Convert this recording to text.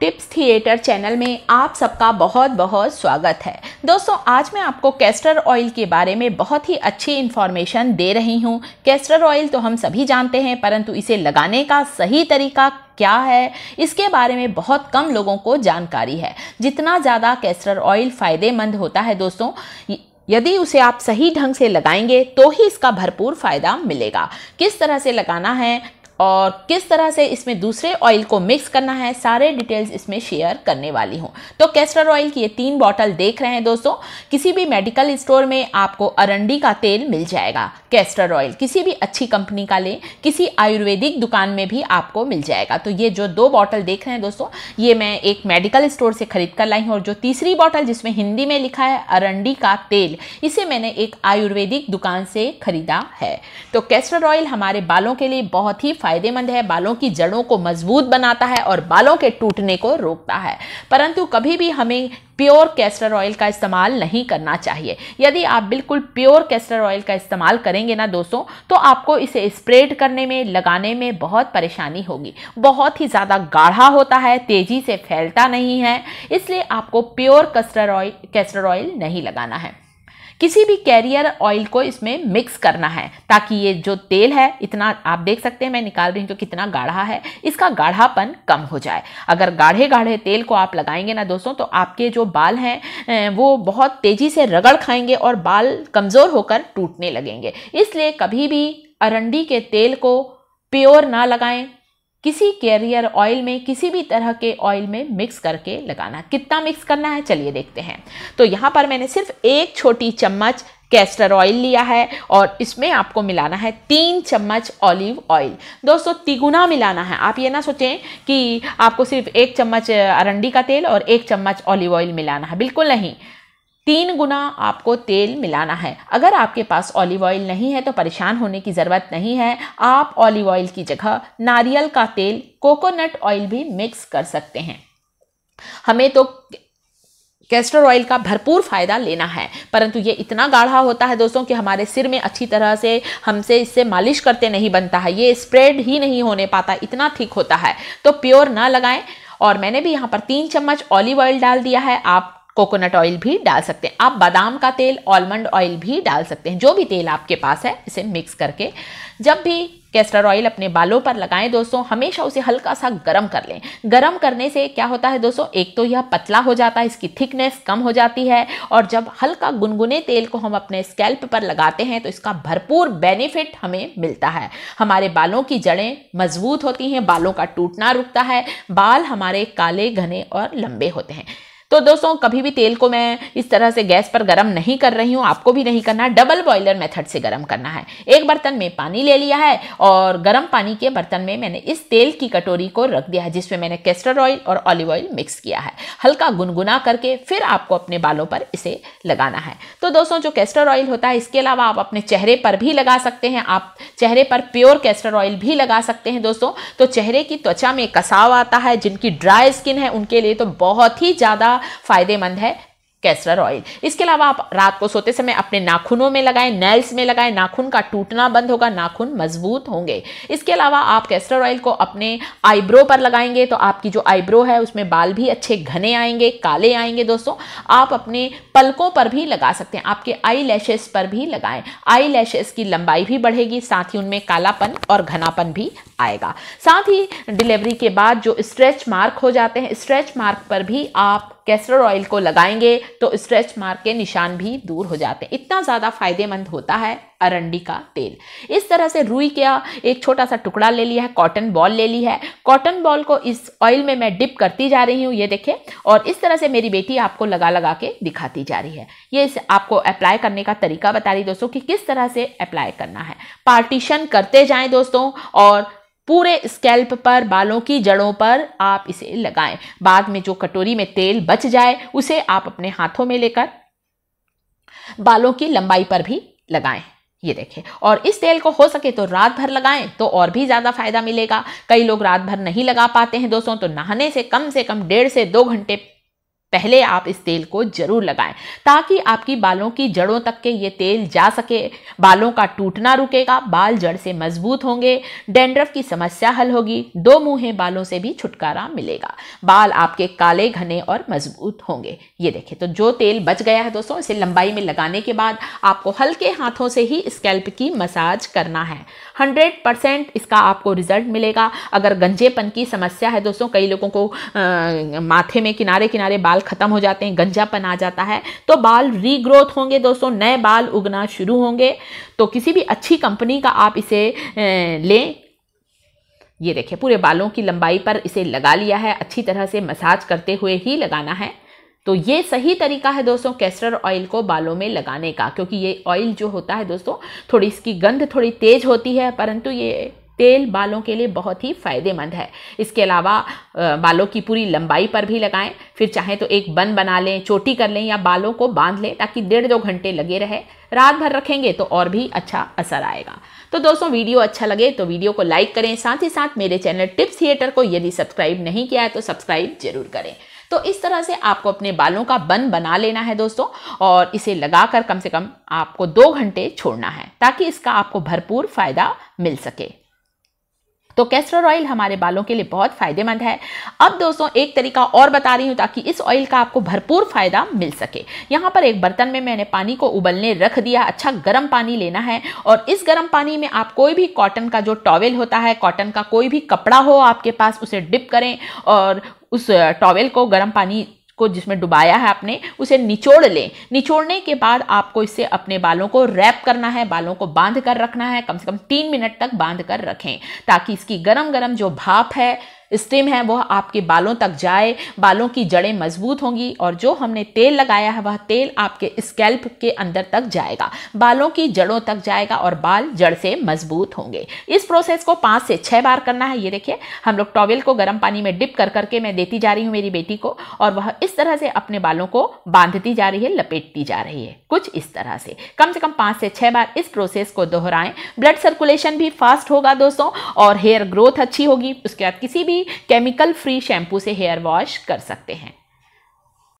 tips theatre channel में आप सबका बहुत बहुत स्वागत है दोस्तों आज मैं आपको कैस्टर ऑयल के बारे में बहुत ही अच्छी इन्फॉर्मेशन दे रही हूँ कैस्टर ऑयल तो हम सभी जानते हैं परंतु इसे लगाने का सही तरीका क्या है इसके बारे में बहुत कम लोगों को जानकारी है जितना ज़्यादा कैस्टर ऑयल फ़ायदेमंद होता है दोस्तों यदि उसे आप सही ढंग से लगाएंगे तो ही इसका भरपूर फ़ायदा मिलेगा किस तरह से लगाना है और किस तरह से इसमें दूसरे ऑयल को मिक्स करना है सारे डिटेल्स इसमें शेयर करने वाली हूँ तो कैस्टर ऑयल की ये तीन बॉटल देख रहे हैं दोस्तों किसी भी मेडिकल स्टोर में आपको अरंडी का तेल मिल जाएगा कैस्टर ऑयल किसी भी अच्छी कंपनी का लें किसी आयुर्वेदिक दुकान में भी आपको मिल जाएगा तो ये जो दो बॉटल देख रहे हैं दोस्तों ये मैं एक मेडिकल स्टोर से खरीद कर लाई हूँ और जो तीसरी बॉटल जिसमें हिंदी में लिखा है अरंडी का तेल इसे मैंने एक आयुर्वेदिक दुकान से खरीदा है तो कैस्टर ऑयल हमारे बालों के लिए बहुत ही फायदेमंद है बालों की जड़ों को मजबूत बनाता है और बालों के टूटने को रोकता है परंतु कभी भी हमें प्योर कैस्टर ऑयल का इस्तेमाल नहीं करना चाहिए यदि आप बिल्कुल प्योर कैस्टर ऑयल का इस्तेमाल करेंगे ना दोस्तों तो आपको इसे स्प्रेड करने में लगाने में बहुत परेशानी होगी बहुत ही ज़्यादा गाढ़ा होता है तेज़ी से फैलता नहीं है इसलिए आपको pure castor oil castor oil नहीं लगाना है किसी भी कैरियर ऑयल को इसमें मिक्स करना है ताकि ये जो तेल है इतना आप देख सकते हैं मैं निकाल रही हूँ जो कितना गाढ़ा है इसका गाढ़ापन कम हो जाए अगर गाढ़े गाढ़े तेल को आप लगाएंगे ना दोस्तों तो आपके जो बाल हैं वो बहुत तेज़ी से रगड़ खाएंगे और बाल कमज़ोर होकर टूटने लगेंगे इसलिए कभी भी अरंडी के तेल को प्योर ना लगाएं किसी कैरियर ऑयल में किसी भी तरह के ऑयल में मिक्स करके लगाना कितना मिक्स करना है चलिए देखते हैं तो यहाँ पर मैंने सिर्फ एक छोटी चम्मच कैस्टर ऑयल लिया है और इसमें आपको मिलाना है तीन चम्मच ऑलिव ऑयल दोस्तों तिगुना मिलाना है आप ये ना सोचें कि आपको सिर्फ एक चम्मच अरंडी का तेल और एक चम्मच ऑलिव ऑयल मिलाना है बिल्कुल नहीं तीन गुना आपको तेल मिलाना है अगर आपके पास ऑलिव ऑयल नहीं है तो परेशान होने की ज़रूरत नहीं है आप ऑलिव ऑयल की जगह नारियल का तेल कोकोनट ऑयल भी मिक्स कर सकते हैं हमें तो कैस्टर ऑयल का भरपूर फ़ायदा लेना है परंतु ये इतना गाढ़ा होता है दोस्तों कि हमारे सिर में अच्छी तरह से हमसे इससे मालिश करते नहीं बनता है ये स्प्रेड ही नहीं होने पाता इतना ठीक होता है तो प्योर ना लगाएं और मैंने भी यहाँ पर तीन चम्मच ऑलिव ऑयल डाल दिया है आप कोकोनट ऑयल भी डाल सकते हैं आप बादाम का तेल ऑलमंड ऑयल भी डाल सकते हैं जो भी तेल आपके पास है इसे मिक्स करके जब भी कैस्टर ऑयल अपने बालों पर लगाएं दोस्तों हमेशा उसे हल्का सा गर्म कर लें गर्म करने से क्या होता है दोस्तों एक तो यह पतला हो जाता है इसकी थिकनेस कम हो जाती है और जब हल्का गुनगुने तेल को हम अपने स्कैल्प पर लगाते हैं तो इसका भरपूर बेनिफिट हमें मिलता है हमारे बालों की जड़ें मजबूत होती हैं बालों का टूटना रुकता है बाल हमारे काले घने और लंबे होते हैं तो दोस्तों कभी भी तेल को मैं इस तरह से गैस पर गर्म नहीं कर रही हूँ आपको भी नहीं करना डबल बॉयलर मेथड से गर्म करना है एक बर्तन में पानी ले लिया है और गर्म पानी के बर्तन में मैंने इस तेल की कटोरी को रख दिया है जिसमें मैंने कैस्टर ऑयल और ऑलिव ऑयल मिक्स किया है हल्का गुनगुना करके फिर आपको अपने बालों पर इसे लगाना है तो दोस्तों जो कैस्टर ऑयल होता है इसके अलावा आप अपने चेहरे पर भी लगा सकते हैं आप चेहरे पर प्योर कैस्टर ऑयल भी लगा सकते हैं दोस्तों तो चेहरे की त्वचा में कसाव आता है जिनकी ड्राई स्किन है उनके लिए तो बहुत ही ज़्यादा फ़ायदेमंद है कैसरर ऑयल इसके अलावा आप रात को सोते समय अपने नाखूनों में लगाएं नेल्स में लगाएं नाखून का टूटना बंद होगा नाखून मजबूत होंगे इसके अलावा आप कैसरर ऑयल को अपने आईब्रो पर लगाएंगे तो आपकी जो आईब्रो है उसमें बाल भी अच्छे घने आएंगे काले आएंगे दोस्तों आप अपने पलकों पर भी लगा सकते हैं आपके आई लैशेस पर भी लगाएं आई लैशेस की लंबाई भी बढ़ेगी साथ ही उनमें कालापन और घनापन भी आएगा साथ ही डिलीवरी के बाद जो स्ट्रेच मार्क हो जाते हैं स्ट्रेच मार्क पर भी आप कैस्टर ऑयल को लगाएंगे तो स्ट्रेच मार्क के निशान भी दूर हो जाते हैं इतना ज़्यादा फायदेमंद होता है अरंडी का तेल इस तरह से रुई का एक छोटा सा टुकड़ा ले लिया है कॉटन बॉल ले ली है कॉटन बॉल को इस ऑयल में मैं डिप करती जा रही हूँ ये देखें और इस तरह से मेरी बेटी आपको लगा लगा के दिखाती जा रही है ये इस आपको अप्लाई करने का तरीका बता रही दोस्तों कि किस तरह से अप्लाई करना है पार्टीशन करते जाएँ दोस्तों और पूरे स्कैल्प पर बालों की जड़ों पर आप इसे लगाएं बाद में जो कटोरी में तेल बच जाए उसे आप अपने हाथों में लेकर बालों की लंबाई पर भी लगाएं ये देखें और इस तेल को हो सके तो रात भर लगाएं तो और भी ज़्यादा फायदा मिलेगा कई लोग रात भर नहीं लगा पाते हैं दोस्तों तो नहाने से कम से कम डेढ़ से दो घंटे पहले आप इस तेल को जरूर लगाएं ताकि आपकी बालों की जड़ों तक के ये तेल जा सके बालों का टूटना रुकेगा बाल जड़ से मजबूत होंगे डेंड्रफ की समस्या हल होगी दो मुंहे बालों से भी छुटकारा मिलेगा बाल आपके काले घने और मजबूत होंगे ये देखें तो जो तेल बच गया है दोस्तों इसे लंबाई में लगाने के बाद आपको हल्के हाथों से ही स्कैल्प की मसाज करना है हंड्रेड परसेंट इसका आपको रिजल्ट मिलेगा अगर गंजेपन की समस्या है दोस्तों कई लोगों को आ, माथे में किनारे किनारे बाल बाल खत्म हो जाते हैं गंजापन आ जाता है तो बाल रीग्रोथ होंगे दोस्तों नए बाल उगना शुरू होंगे तो किसी भी अच्छी कंपनी का आप इसे लें ये देखिए पूरे बालों की लंबाई पर इसे लगा लिया है अच्छी तरह से मसाज करते हुए ही लगाना है तो ये सही तरीका है दोस्तों कैस्टर ऑयल को बालों में लगाने का क्योंकि ये ऑयल जो होता है दोस्तों थोड़ी इसकी गंध थोड़ी तेज़ होती है परंतु ये तेल बालों के लिए बहुत ही फ़ायदेमंद है इसके अलावा बालों की पूरी लंबाई पर भी लगाएं फिर चाहे तो एक बन बना लें चोटी कर लें या बालों को बांध लें ताकि डेढ़ दो घंटे लगे रहे रात भर रखेंगे तो और भी अच्छा असर आएगा तो दोस्तों वीडियो अच्छा लगे तो वीडियो को लाइक करें साथ ही साथ मेरे चैनल टिप्स थिएटर को यदि सब्सक्राइब नहीं किया है तो सब्सक्राइब जरूर करें तो इस तरह से आपको अपने बालों का बन बना लेना है दोस्तों और इसे लगाकर कम से कम आपको दो घंटे छोड़ना है ताकि इसका आपको भरपूर फ़ायदा मिल सके तो कैस्टर ऑयल हमारे बालों के लिए बहुत फ़ायदेमंद है अब दोस्तों एक तरीका और बता रही हूँ ताकि इस ऑयल का आपको भरपूर फ़ायदा मिल सके यहाँ पर एक बर्तन में मैंने पानी को उबलने रख दिया अच्छा गर्म पानी लेना है और इस गर्म पानी में आप कोई भी कॉटन का जो टॉवेल होता है कॉटन का कोई भी कपड़ा हो आपके पास उसे डिप करें और उस टॉवेल को गर्म पानी को जिसमें डुबाया है आपने उसे निचोड़ लें निचोड़ने के बाद आपको इससे अपने बालों को रैप करना है बालों को बांध कर रखना है कम से कम तीन मिनट तक बांध कर रखें ताकि इसकी गरम गरम जो भाप है स्टीम है वह आपके बालों तक जाए बालों की जड़ें मजबूत होंगी और जो हमने तेल लगाया है वह तेल आपके स्कैल्प के अंदर तक जाएगा बालों की जड़ों तक जाएगा और बाल जड़ से मजबूत होंगे इस प्रोसेस को पाँच से छः बार करना है ये देखिए हम लोग टॉवेल को गर्म पानी में डिप कर करके मैं देती जा रही हूँ मेरी बेटी को और वह इस तरह से अपने बालों को बांधती जा रही है लपेटती जा रही है कुछ इस तरह से कम से कम पाँच से छः बार इस प्रोसेस को दोहराएं ब्लड सर्कुलेशन भी फास्ट होगा दोस्तों और हेयर ग्रोथ अच्छी होगी उसके बाद किसी भी केमिकल फ्री शैम्पू से हेयर वॉश कर सकते हैं